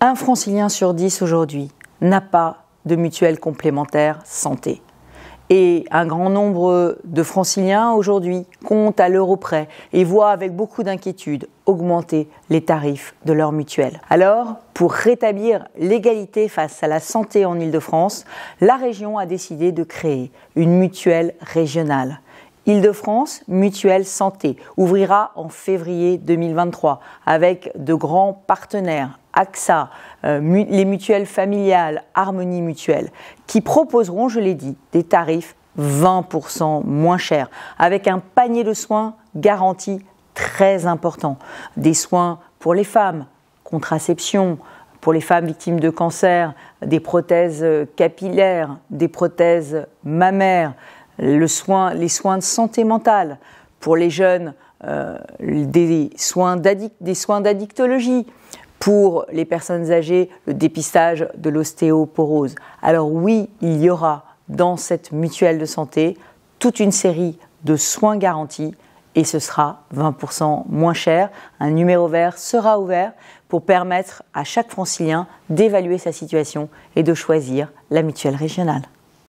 Un francilien sur dix aujourd'hui n'a pas de mutuelle complémentaire santé. Et un grand nombre de franciliens aujourd'hui comptent à l'euro près et voient avec beaucoup d'inquiétude augmenter les tarifs de leur mutuelle. Alors, pour rétablir l'égalité face à la santé en Ile-de-France, la région a décidé de créer une mutuelle régionale. Île-de-France Mutuelle Santé ouvrira en février 2023 avec de grands partenaires AXA, euh, les mutuelles familiales, Harmonie Mutuelle, qui proposeront, je l'ai dit, des tarifs 20% moins chers, avec un panier de soins garanti très important. Des soins pour les femmes, contraception, pour les femmes victimes de cancer, des prothèses euh, capillaires, des prothèses mammaires, les soins de santé mentale, pour les jeunes, euh, des soins d'addictologie, pour les personnes âgées, le dépistage de l'ostéoporose. Alors oui, il y aura dans cette mutuelle de santé toute une série de soins garantis et ce sera 20% moins cher. Un numéro vert sera ouvert pour permettre à chaque francilien d'évaluer sa situation et de choisir la mutuelle régionale.